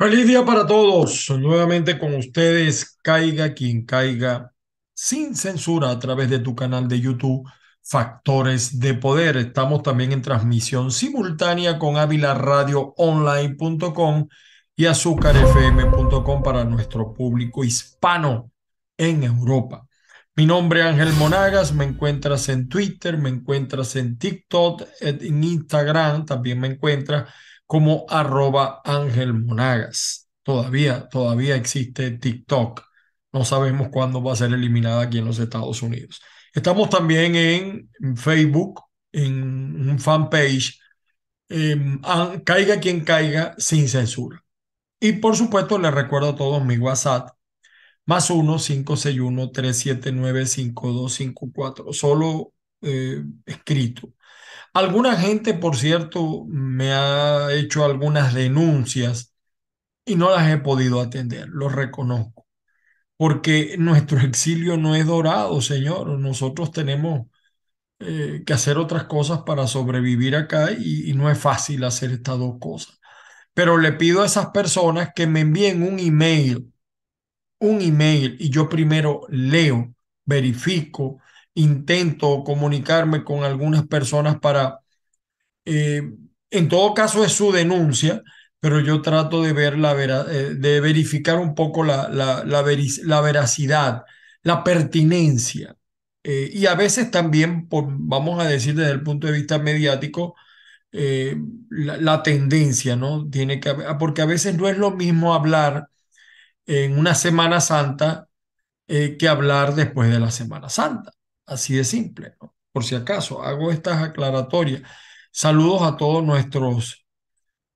Feliz día para todos. Nuevamente con ustedes, caiga quien caiga, sin censura a través de tu canal de YouTube, Factores de Poder. Estamos también en transmisión simultánea con Online.com y azúcarfm.com para nuestro público hispano en Europa. Mi nombre es Ángel Monagas, me encuentras en Twitter, me encuentras en TikTok, en Instagram, también me encuentras como arroba Ángel Monagas. Todavía, todavía existe TikTok. No sabemos cuándo va a ser eliminada aquí en los Estados Unidos. Estamos también en Facebook, en un fanpage, em, caiga quien caiga, sin censura. Y por supuesto, les recuerdo a todos mi WhatsApp, más 1-561-379-5254, solo eh, escrito. Alguna gente, por cierto, me ha hecho algunas denuncias y no las he podido atender, lo reconozco, porque nuestro exilio no es dorado, Señor. Nosotros tenemos eh, que hacer otras cosas para sobrevivir acá y, y no es fácil hacer estas dos cosas. Pero le pido a esas personas que me envíen un email, un email, y yo primero leo, verifico, intento comunicarme con algunas personas para, eh, en todo caso es su denuncia, pero yo trato de ver la eh, de verificar un poco la, la, la veracidad, la pertinencia. Eh, y a veces también, por, vamos a decir desde el punto de vista mediático, la, tendencia, ¿no? Tiene que porque a veces no es lo mismo hablar en una Semana Santa que hablar después de la Semana Santa. Así de simple, ¿no? por si acaso, hago estas aclaratorias. Saludos a todos nuestros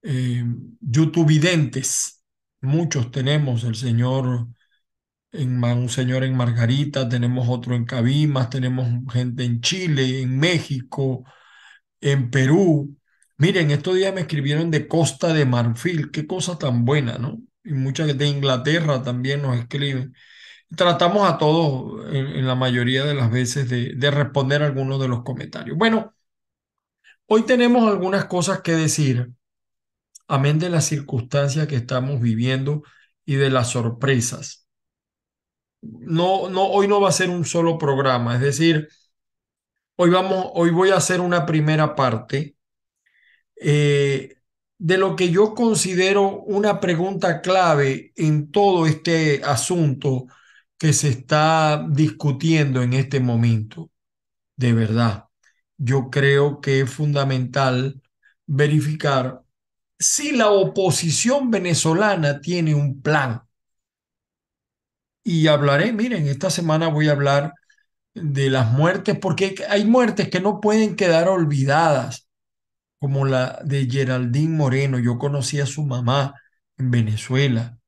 eh, youtubidentes. Muchos tenemos, el señor en, un señor en Margarita, tenemos otro en Cabimas, tenemos gente en Chile, en México, en Perú. Miren, estos días me escribieron de Costa de Marfil, qué cosa tan buena, ¿no? Y gente de Inglaterra también nos escriben tratamos a todos, en, la mayoría de las veces, de, responder algunos de los comentarios. Bueno, hoy tenemos algunas cosas que decir, amén de las circunstancias que estamos viviendo y de las sorpresas. No, no, hoy no va a ser un solo programa, es decir, hoy vamos, hoy voy a hacer una primera parte eh, de lo que yo considero una pregunta clave en todo este asunto que se está discutiendo en este momento, de verdad. Yo creo que es fundamental verificar si la oposición venezolana tiene un plan. Y hablaré, miren, esta semana voy a hablar de las muertes, porque hay muertes que no pueden quedar olvidadas, como la de Geraldine Moreno. Yo conocí a su mamá en Venezuela.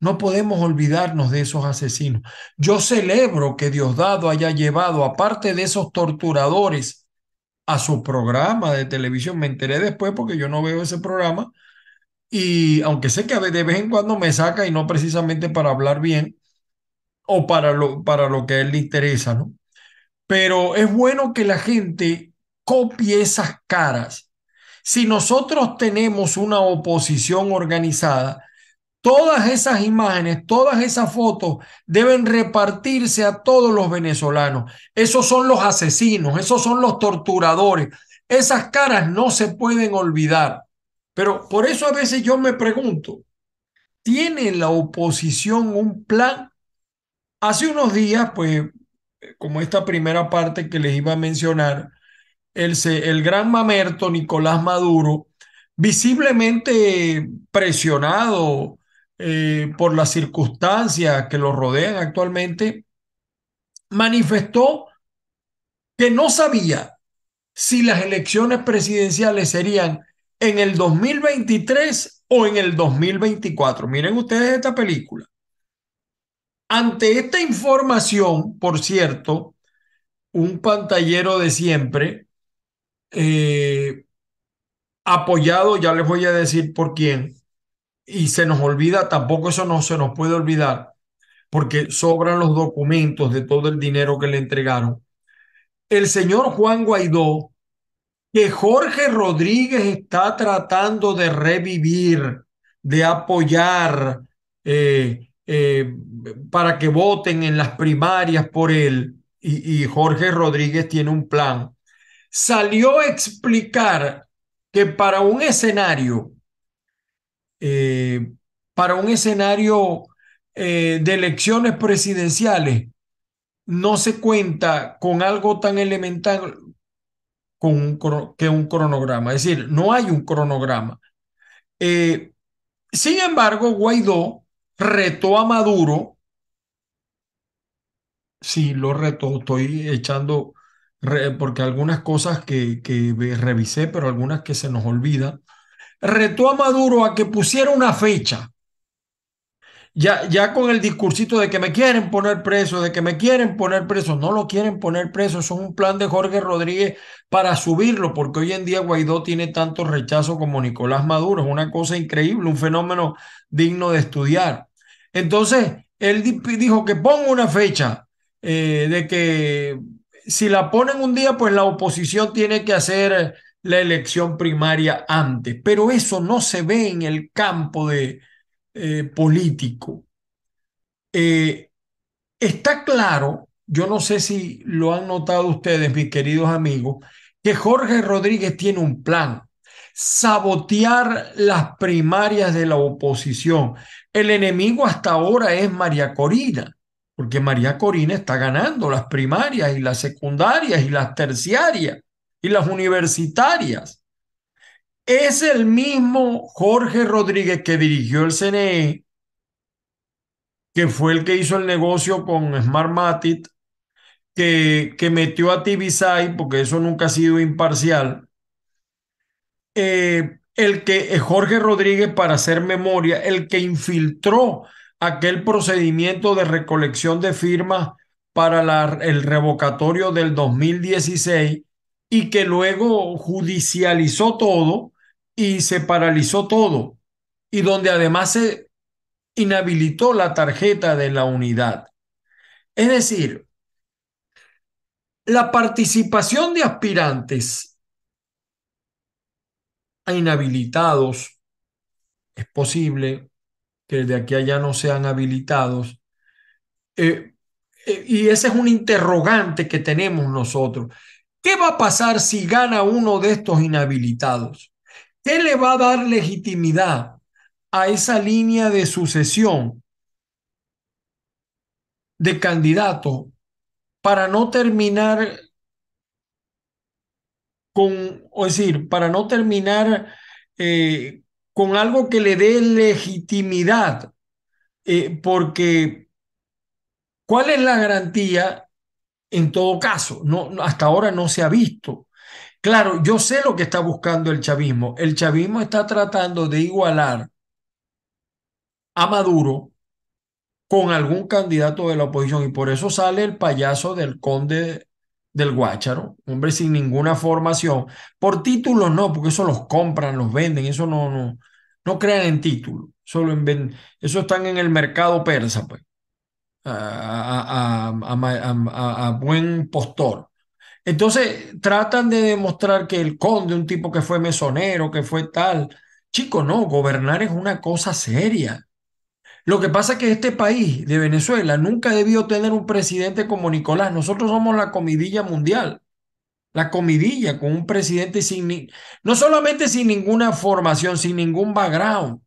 No podemos olvidarnos de esos asesinos. Yo celebro que Diosdado haya llevado, aparte de esos torturadores, a su programa de televisión. Me enteré después porque yo no veo ese programa. Y aunque sé que de vez en cuando me saca y no precisamente para hablar bien o para lo, para lo que a él le interesa, ¿no? Pero es bueno que la gente copie esas caras. Si nosotros tenemos una oposición organizada, Todas esas imágenes, todas esas fotos deben repartirse a todos los venezolanos. Esos son los asesinos, esos son los torturadores. Esas caras no se pueden olvidar. Pero por eso a veces yo me pregunto, ¿tiene la oposición un plan? Hace unos días, pues, como esta primera parte que les iba a mencionar, el, el gran mamerto Nicolás Maduro, visiblemente presionado eh, por las circunstancias que lo rodean actualmente, manifestó que no sabía si las elecciones presidenciales serían en el 2023 o en el 2024. Miren ustedes esta película. Ante esta información, por cierto, un pantallero de siempre, eh, apoyado, ya les voy a decir por quién, y se nos olvida, tampoco eso no se nos puede olvidar, porque sobran los documentos de todo el dinero que le entregaron. El señor Juan Guaidó, que Jorge Rodríguez está tratando de revivir, de apoyar eh, eh, para que voten en las primarias por él, y, y Jorge Rodríguez tiene un plan, salió a explicar que para un escenario eh, para un escenario eh, de elecciones presidenciales no se cuenta con algo tan elemental con que un cronograma. Es decir, no hay un cronograma. Eh, sin embargo, Guaidó retó a Maduro. Sí, lo retó. Estoy echando, porque algunas cosas que, que revisé, pero algunas que se nos olvidan retó a Maduro a que pusiera una fecha. Ya, ya con el discursito de que me quieren poner preso, de que me quieren poner preso, no lo quieren poner preso, son un plan de Jorge Rodríguez para subirlo, porque hoy en día Guaidó tiene tanto rechazo como Nicolás Maduro, es una cosa increíble, un fenómeno digno de estudiar. Entonces, él dijo que ponga una fecha eh, de que si la ponen un día, pues la oposición tiene que hacer la elección primaria antes, pero eso no se ve en el campo de, eh, político. Eh, está claro, yo no sé si lo han notado ustedes, mis queridos amigos, que Jorge Rodríguez tiene un plan, sabotear las primarias de la oposición. El enemigo hasta ahora es María Corina, porque María Corina está ganando las primarias y las secundarias y las terciarias y las universitarias. Es el mismo Jorge Rodríguez que dirigió el CNE, que fue el que hizo el negocio con Smartmatic, que, que metió a TVSI, porque eso nunca ha sido imparcial. Eh, el que eh, Jorge Rodríguez, para hacer memoria, el que infiltró aquel procedimiento de recolección de firmas para el revocatorio del 2016 y que luego judicializó todo y se paralizó todo y donde además se inhabilitó la tarjeta de la unidad. Es decir, la participación de aspirantes a inhabilitados es posible que de aquí allá no sean habilitados. Eh, eh, y ese es un interrogante que tenemos nosotros. ¿Qué va a pasar si gana uno de estos inhabilitados? ¿Qué le va a dar legitimidad a esa línea de sucesión de candidato para no terminar con, o decir, para no terminar eh, con algo que le dé legitimidad? Eh, porque, ¿cuál es la garantía en todo caso, no, hasta ahora no se ha visto. Claro, yo sé lo que está buscando el chavismo. El chavismo está tratando de igualar a Maduro con algún candidato de la oposición y por eso sale el payaso del conde del Guácharo, hombre sin ninguna formación. Por títulos no, porque eso los compran, los venden, eso no, no, no crean en títulos, solo en, eso están en el mercado persa, pues a, buen postor. Entonces tratan de demostrar que el conde, un tipo que fue mesonero, que fue tal, chico, no, gobernar es una cosa seria. Lo que pasa es que este país de Venezuela nunca debió tener un presidente como Nicolás. Nosotros somos la comidilla mundial la comidilla con un presidente sin no solamente sin ninguna formación, sin ningún background.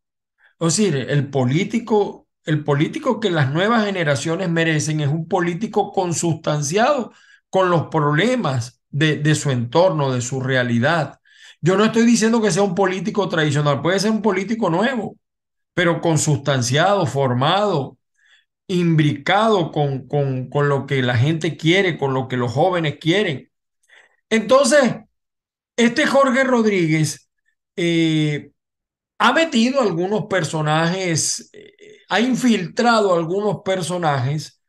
Es decir, el político el político que las nuevas generaciones merecen es un político consustanciado con los problemas de, su entorno, de su realidad. Yo no estoy diciendo que sea un político tradicional, puede ser un político nuevo, pero consustanciado, formado, imbricado con, con, lo que la gente quiere, con lo que los jóvenes quieren. Entonces, este Jorge Rodríguez eh, ha metido algunos personajes, eh, ha infiltrado algunos personajes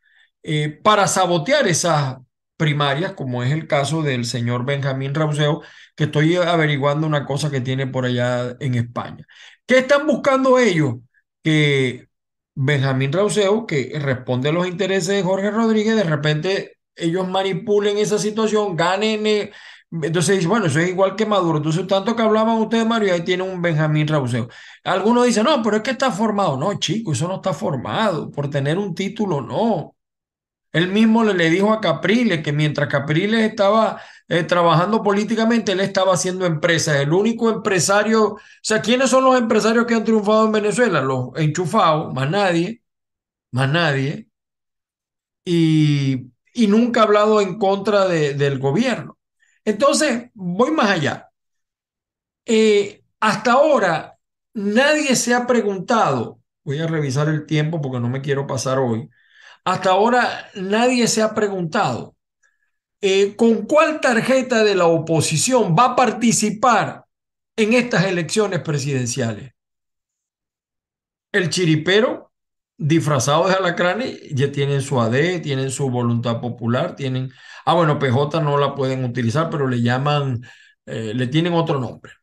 eh, para sabotear esas primarias, como es el caso del señor Benjamín Rauseo, que estoy averiguando una cosa que tiene por allá en España. ¿Qué están buscando ellos? Que Benjamín Rauseo, que responde a los intereses de Jorge Rodríguez, de repente ellos manipulen esa situación, ganen entonces dice, bueno, eso es igual que Maduro. Entonces, tanto que hablaban ustedes, Mario, ahí tiene un Benjamín Rauseo. Algunos dicen, no, pero es que está formado. No, chico, eso no está formado. Por tener un título, no. Él mismo le, le dijo a Capriles que mientras Capriles estaba eh, trabajando políticamente, él estaba haciendo empresas. El único empresario, o sea, ¿quiénes son los empresarios que han triunfado en Venezuela? Los enchufados, más nadie, más nadie. Y, nunca ha hablado en contra del gobierno. Entonces, voy más allá. Eh, hasta ahora, nadie se ha preguntado, voy a revisar el tiempo porque no me quiero pasar hoy, hasta ahora nadie se ha preguntado eh, con cuál tarjeta de la oposición va a participar en estas elecciones presidenciales. El chiripero, disfrazados de alacranes, ya tienen su AD, tienen su voluntad popular, tienen... Ah, bueno, PJ no la pueden utilizar, pero le llaman, eh, le tienen otro nombre.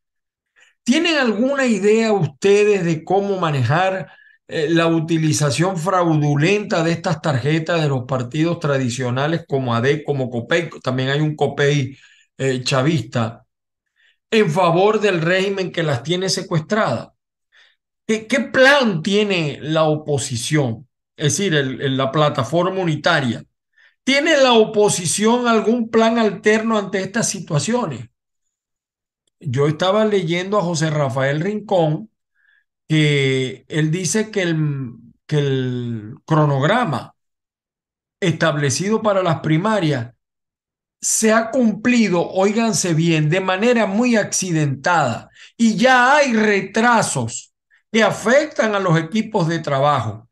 ¿Tienen alguna idea ustedes de cómo manejar eh, la utilización fraudulenta de estas tarjetas de los partidos tradicionales como AD, como COPEI? También hay un COPEI eh, chavista en favor del régimen que las tiene secuestradas. ¿Qué, plan tiene la oposición? Es decir, la plataforma unitaria. ¿Tiene la oposición algún plan alterno ante estas situaciones? Yo estaba leyendo a José Rafael Rincón que él dice que el, que el cronograma establecido para las primarias se ha cumplido, óiganse bien, de manera muy accidentada y ya hay retrasos que afectan a los equipos de trabajo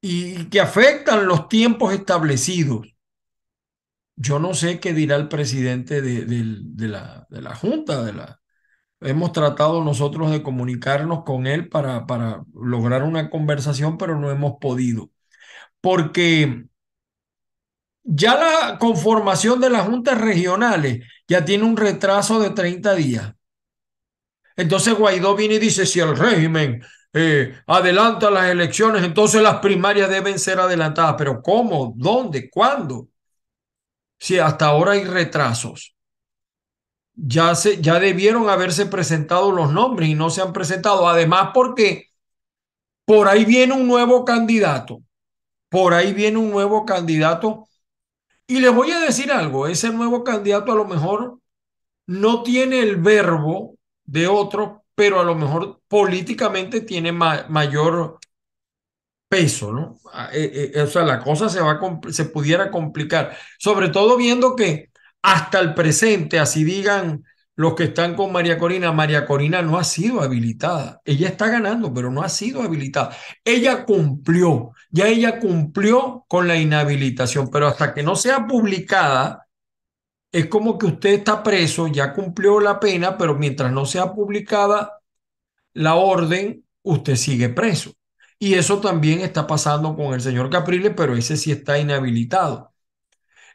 y que afectan los tiempos establecidos. Yo no sé qué dirá el presidente de, la, de la, Junta. De la... Hemos tratado nosotros de comunicarnos con él para, para lograr una conversación, pero no hemos podido. Porque ya la conformación de las juntas regionales ya tiene un retraso de 30 días. Entonces Guaidó viene y dice, si el régimen eh, adelanta las elecciones, entonces las primarias deben ser adelantadas. Pero ¿cómo? ¿Dónde? ¿Cuándo? Si hasta ahora hay retrasos. Ya, se, ya debieron haberse presentado los nombres y no se han presentado. Además, porque por ahí viene un nuevo candidato. Por ahí viene un nuevo candidato. Y les voy a decir algo, ese nuevo candidato a lo mejor no tiene el verbo de otro, pero a lo mejor políticamente tiene mayor peso, ¿no? Ah, eh, eh, eh, o sea, la cosa se, va se pudiera complicar, sobre todo viendo que hasta el presente, así digan los que están con María Corina, María Corina no ha sido habilitada. Ella está ganando, pero no ha sido habilitada. Ella cumplió, ya ella cumplió con la inhabilitación, pero hasta que no sea publicada, es como que usted está preso, ya cumplió la pena, pero mientras no sea publicada la orden, usted sigue preso. Y eso también está pasando con el señor Capriles, pero ese sí está inhabilitado.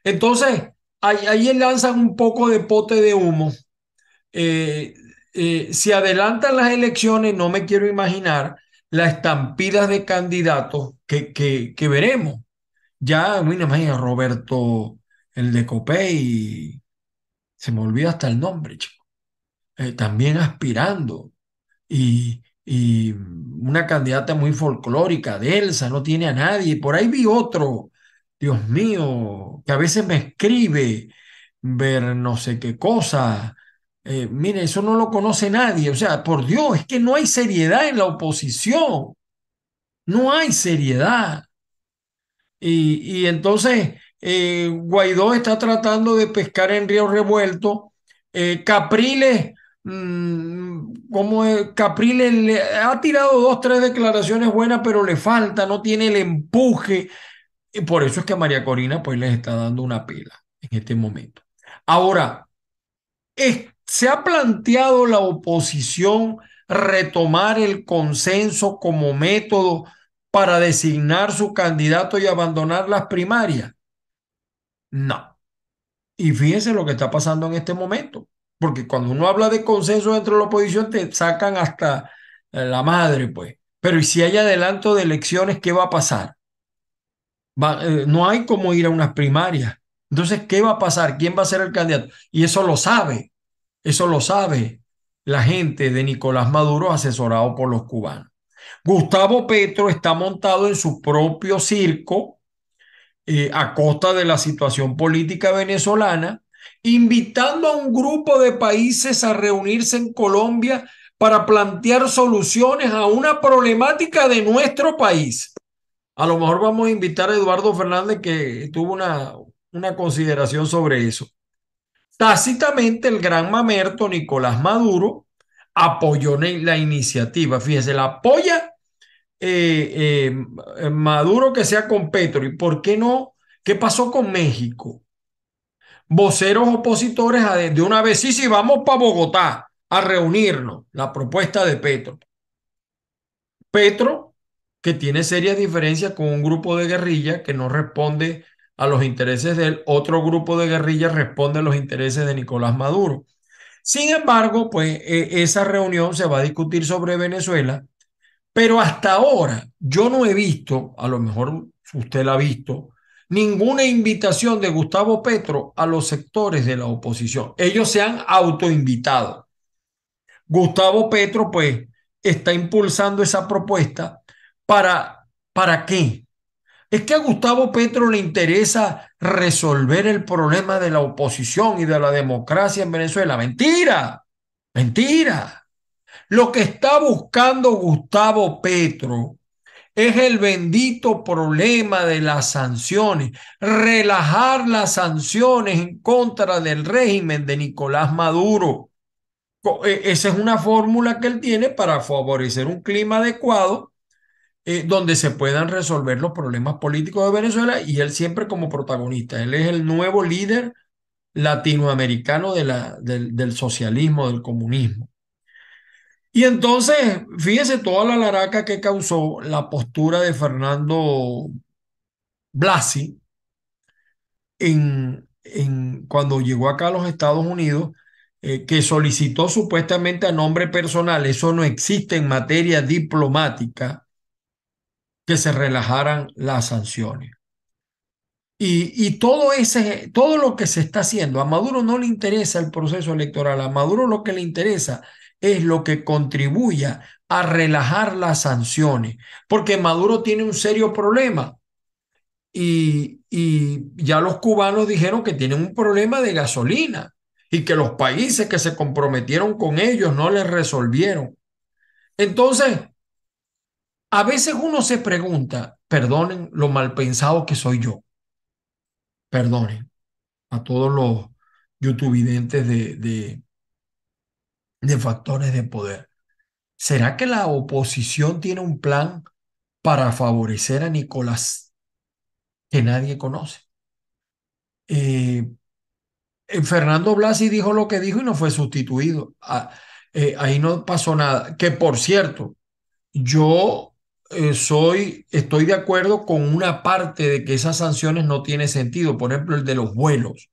Entonces, ahí, ahí lanzan un poco de pote de humo. Eh, eh, si adelantan las elecciones, no me quiero imaginar las estampidas de candidatos que, que, veremos. Ya, mira, imagina, Roberto el de y se me olvida hasta el nombre, chico. Eh, también aspirando. Y, una candidata muy folclórica, Delsa, no tiene a nadie. Por ahí vi otro, Dios mío, que a veces me escribe ver no sé qué cosa. Eh, mire, eso no lo conoce nadie. O sea, por Dios, es que no hay seriedad en la oposición. No hay seriedad. Y, y entonces eh, Guaidó está tratando de pescar en río revuelto, eh, Capriles, mm, como Capriles ha tirado dos, tres declaraciones buenas, pero le falta, no tiene el empuje. Y por eso es que María Corina pues les está dando una pila en este momento. Ahora, se ha planteado la oposición retomar el consenso como método para designar su candidato y abandonar las primarias. No. Y fíjense lo que está pasando en este momento, porque cuando uno habla de consenso dentro de la oposición te sacan hasta la madre, pues. Pero ¿y si hay adelanto de elecciones, qué va a pasar? Eh, no hay cómo ir a unas primarias. Entonces, ¿qué va a pasar? ¿Quién va a ser el candidato? Y eso lo sabe, eso lo sabe la gente de Nicolás Maduro asesorado por los cubanos. Gustavo Petro está montado en su propio circo eh, a costa de la situación política venezolana, invitando a un grupo de países a reunirse en Colombia para plantear soluciones a una problemática de nuestro país. A lo mejor vamos a invitar a Eduardo Fernández que tuvo una, una consideración sobre eso. Tácitamente el gran mamerto Nicolás Maduro apoyó la iniciativa. fíjese la apoya eh, eh, Maduro que sea con Petro. ¿Y por qué no? ¿Qué pasó con México? Voceros opositores a de, una vez, sí, sí, vamos para Bogotá a reunirnos, la propuesta de Petro. Petro, que tiene serias diferencias con un grupo de guerrilla que no responde a los intereses de él, otro grupo de guerrilla responde a los intereses de Nicolás Maduro. Sin embargo, pues e, esa reunión se va a discutir sobre Venezuela pero hasta ahora yo no he visto, a lo mejor usted la ha visto, ninguna invitación de Gustavo Petro a los sectores de la oposición. Ellos se han autoinvitado. Gustavo Petro, pues, está impulsando esa propuesta para, ¿para qué? Es que a Gustavo Petro le interesa resolver el problema de la oposición y de la democracia en Venezuela. Mentira, mentira. Lo que está buscando Gustavo Petro es el bendito problema de las sanciones, relajar las sanciones en contra del régimen de Nicolás Maduro. Eh, esa es una fórmula que él tiene para favorecer un clima adecuado eh, donde se puedan resolver los problemas políticos de Venezuela y él siempre como protagonista. Él es el nuevo líder latinoamericano del socialismo, del comunismo. Y entonces, fíjese toda la laraca que causó la postura de Fernando Blasi en, en, cuando llegó acá a los Estados Unidos, eh, que solicitó supuestamente a nombre personal, eso no existe en materia diplomática, que se relajaran las sanciones. Y, y, todo, ese, todo lo que se está haciendo, a Maduro no le interesa el proceso electoral, a Maduro lo que le interesa es lo que contribuya a relajar las sanciones, porque Maduro tiene un serio problema. Y, ya los cubanos dijeron que tienen un problema de gasolina y que los países que se comprometieron con ellos no les resolvieron. Entonces, a veces uno se pregunta, perdonen lo mal pensado que soy yo, perdonen a todos los youtubidentes de, de, de factores de poder. ¿Será que la oposición tiene un plan para favorecer a Nicolás que nadie conoce? Eh, eh, Fernando Blasi dijo lo que dijo y no fue sustituido. Ah, eh, ahí no pasó nada. Que por cierto, yo soy, estoy de acuerdo con una parte de que esas sanciones no tienen sentido. Por ejemplo, el de los vuelos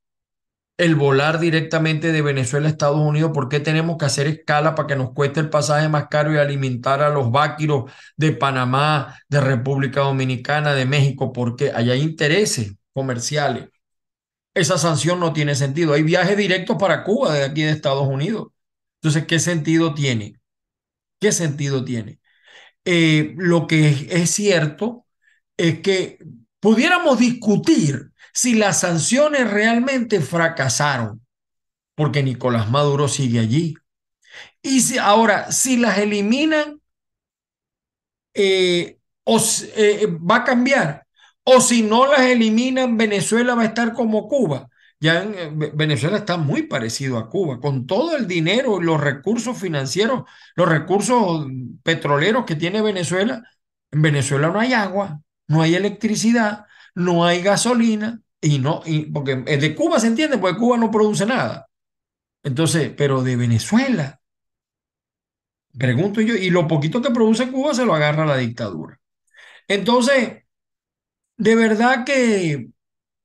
el volar directamente de Venezuela a Estados Unidos? ¿Por qué tenemos que hacer escala para que nos cueste el pasaje más caro y alimentar a los váquiros de Panamá, de República Dominicana, de México? Porque allá hay intereses comerciales. Esa sanción no tiene sentido. Hay viajes directos para Cuba de aquí de Estados Unidos. Entonces, ¿qué sentido tiene? ¿Qué sentido tiene? Eh, lo que es cierto es que pudiéramos discutir si las sanciones realmente fracasaron, porque Nicolás Maduro sigue allí. Y si, ahora, si las eliminan, eh, o, eh, va a cambiar. O si no las eliminan, Venezuela va a estar como Cuba. Ya eh, Venezuela está muy parecido a Cuba, con todo el dinero, y los recursos financieros, los recursos petroleros que tiene Venezuela. En Venezuela no hay agua, no hay electricidad, no hay gasolina, y no, y porque de Cuba se entiende, porque Cuba no produce nada. Entonces, pero de Venezuela, pregunto yo, y lo poquito que produce Cuba se lo agarra la dictadura. Entonces, de verdad que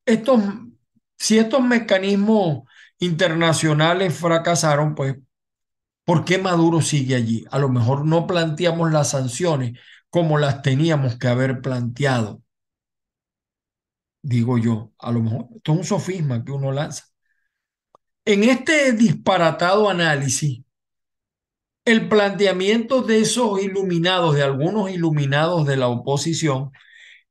estos, si estos mecanismos internacionales fracasaron, pues, ¿por qué Maduro sigue allí? A lo mejor no planteamos las sanciones como las teníamos que haber planteado digo yo, a lo mejor, esto es un sofisma que uno lanza. En este disparatado análisis, el planteamiento de esos iluminados, de algunos iluminados de la oposición,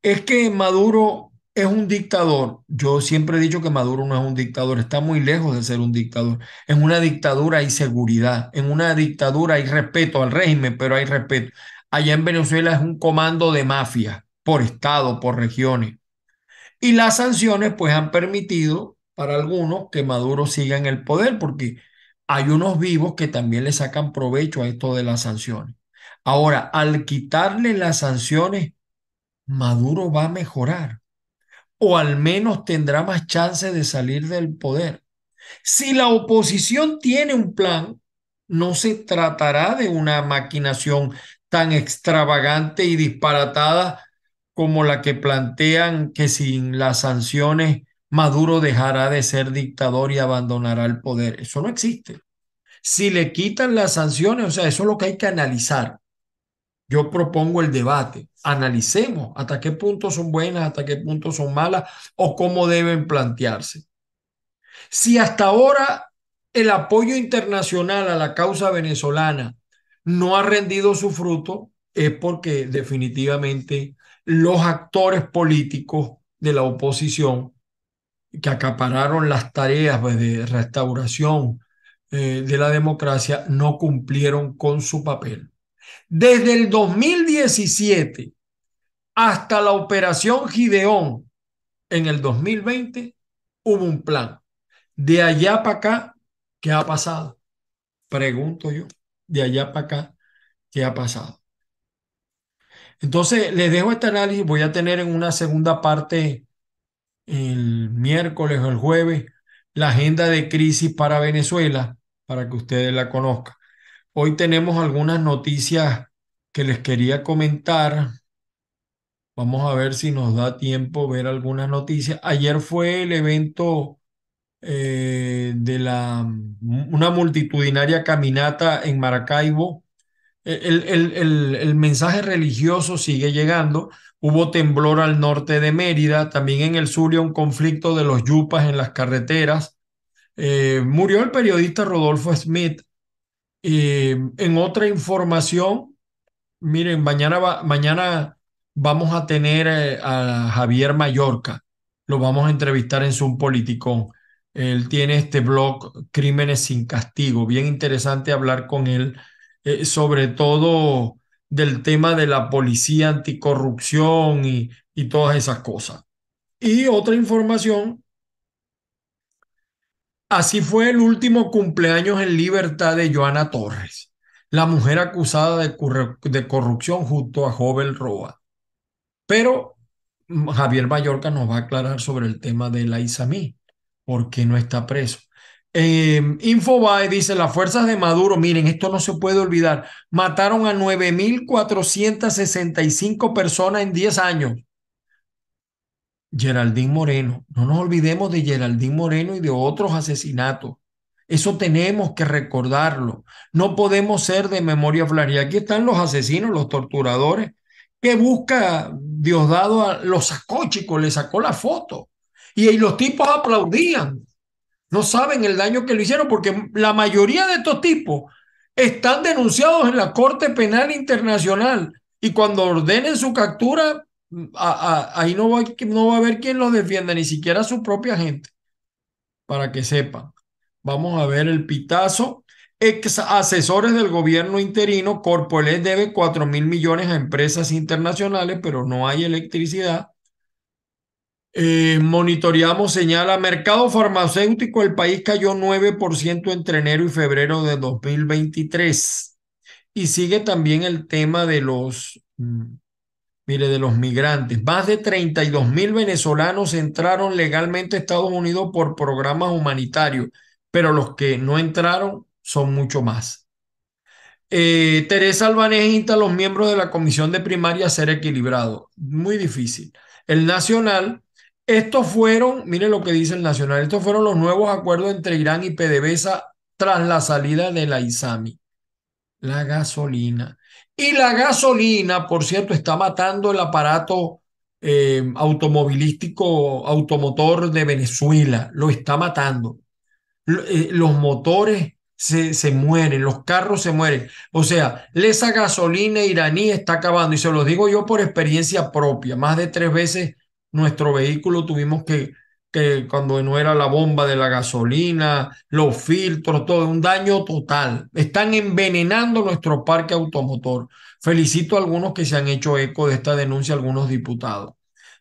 es que Maduro es un dictador. Yo siempre he dicho que Maduro no es un dictador, está muy lejos de ser un dictador. En una dictadura hay seguridad, en una dictadura hay respeto al régimen, pero hay respeto. Allá en Venezuela es un comando de mafia, por estado, por regiones. Y las sanciones pues han permitido para algunos que Maduro siga en el poder, porque hay unos vivos que también le sacan provecho a esto de las sanciones. Ahora, al quitarle las sanciones, Maduro va a mejorar, o al menos tendrá más chance de salir del poder. Si la oposición tiene un plan, no se tratará de una maquinación tan extravagante y disparatada como la que plantean que sin las sanciones Maduro dejará de ser dictador y abandonará el poder. Eso no existe. Si le quitan las sanciones, o sea, eso es lo que hay que analizar. Yo propongo el debate. Analicemos hasta qué punto son buenas, hasta qué punto son malas o cómo deben plantearse. Si hasta ahora el apoyo internacional a la causa venezolana no ha rendido su fruto, es porque definitivamente los actores políticos de la oposición que acapararon las tareas pues, de restauración eh, de la democracia no cumplieron con su papel. Desde el 2017 hasta la operación Gideón en el 2020 hubo un plan. De allá para acá, ¿qué ha pasado? Pregunto yo, de allá para acá, ¿qué ha pasado? Entonces, les dejo este análisis, voy a tener en una segunda parte el miércoles o el jueves la agenda de crisis para Venezuela, para que ustedes la conozcan. Hoy tenemos algunas noticias que les quería comentar. Vamos a ver si nos da tiempo ver algunas noticias. Ayer fue el evento eh, de la, una multitudinaria caminata en Maracaibo el, el, mensaje religioso sigue llegando. Hubo temblor al norte de Mérida, también en el y un conflicto de los yupas en las carreteras. Eh, murió el periodista Rodolfo Smith. en otra información, miren, mañana, mañana vamos a tener eh, a Javier Mallorca. Lo vamos a entrevistar en Zoom Politicón. Él tiene este blog Crímenes sin Castigo. Bien interesante hablar con él eh, sobre todo del tema de la policía anticorrupción y, y todas esas cosas. Y otra información, así fue el último cumpleaños en libertad de Joana Torres, la mujer acusada de, corrupción junto a Jovel Roa. Pero Javier Mallorca nos va a aclarar sobre el tema de la ISAMI, porque no está preso. Eh, Infobae dice, las fuerzas de Maduro, miren, esto no se puede olvidar, mataron a 9.465 personas en 10 años. Geraldine Moreno, no nos olvidemos de Geraldine Moreno y de otros asesinatos. Eso tenemos que recordarlo. No podemos ser de memoria flaria aquí están los asesinos, los torturadores, que busca Diosdado, a, los sacó, chicos, le sacó la foto. Y, y los tipos aplaudían. No saben el daño que le hicieron porque la mayoría de estos tipos están denunciados en la Corte Penal Internacional y cuando ordenen su captura, ahí no va, no va a haber quien los defienda, ni siquiera su propia gente, para que sepan. Vamos a ver el pitazo. Ex asesores del gobierno interino, Corpoelec debe 4 mil millones a empresas internacionales, pero no hay electricidad. Eh, monitoreamos, señala, mercado farmacéutico, el país cayó 9% entre enero y febrero de 2023. Y sigue también el tema de los, mm, mire, de los migrantes. Más de 32 mil venezolanos entraron legalmente a Estados Unidos por programas humanitarios, pero los que no entraron son mucho más. Eh, Teresa Albanés insta a los miembros de la comisión de primaria ser equilibrado. Muy difícil. El Nacional estos fueron, miren lo que dice el Nacional, estos fueron los nuevos acuerdos entre Irán y PDVSA tras la salida de la ISAMI. La gasolina. Y la gasolina, por cierto, está matando el aparato eh, automovilístico, automotor de Venezuela. Lo está matando. Eh, los motores se, se, mueren, los carros se mueren. O sea, esa gasolina iraní está acabando. Y se lo digo yo por experiencia propia. Más de tres veces nuestro vehículo tuvimos que, que cuando no era la bomba de la gasolina, los filtros, todo, un daño total. Están envenenando nuestro parque automotor. Felicito a algunos que se han hecho eco de esta denuncia, algunos diputados.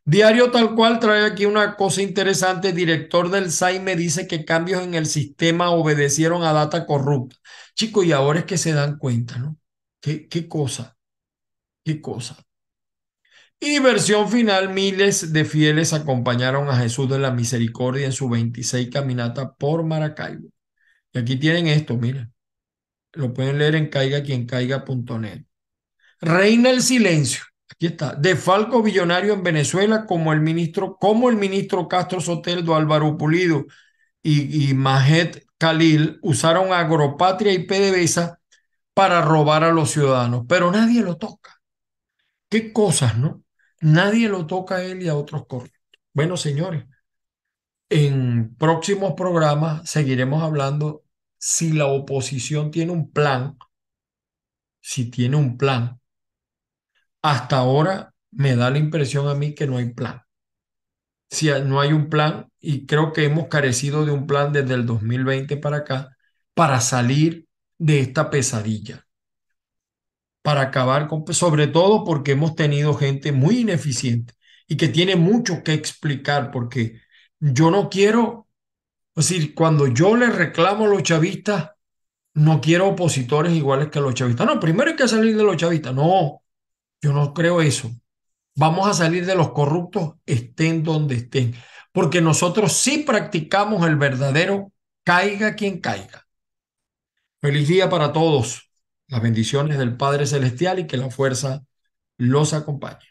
Diario tal cual trae aquí una cosa interesante. director del SAI me dice que cambios en el sistema obedecieron a data corrupta. Chicos, y ahora es que se dan cuenta, ¿no? qué cosa? ¿Qué cosa? Y versión final, miles de fieles acompañaron a Jesús de la Misericordia en su 26 caminata por Maracaibo. Y aquí tienen esto, mira, Lo pueden leer en caigaquiencaiga.net. Reina el silencio. Aquí está. De Falco Billonario en Venezuela, como el ministro, como el ministro Castro Soteldo, Álvaro Pulido y, y Majet Khalil usaron Agropatria y PDVSA para robar a los ciudadanos, pero nadie lo toca. Qué cosas, ¿no? Nadie lo toca a él y a otros corruptos. Bueno, señores, en próximos programas seguiremos hablando si la oposición tiene un plan, si tiene un plan. Hasta ahora me da la impresión a mí que no hay plan. Si no hay un plan, y creo que hemos carecido de un plan desde el 2020 para acá, para salir de esta pesadilla para acabar con, sobre todo porque hemos tenido gente muy ineficiente y que tiene mucho que explicar porque yo no quiero, decir, cuando yo le reclamo a los chavistas, no quiero opositores iguales que los chavistas. No, primero hay que salir de los chavistas. No, yo no creo eso. Vamos a salir de los corruptos, estén donde estén, porque nosotros sí practicamos el verdadero caiga quien caiga. Feliz día para todos las bendiciones del Padre Celestial y que la fuerza los acompañe.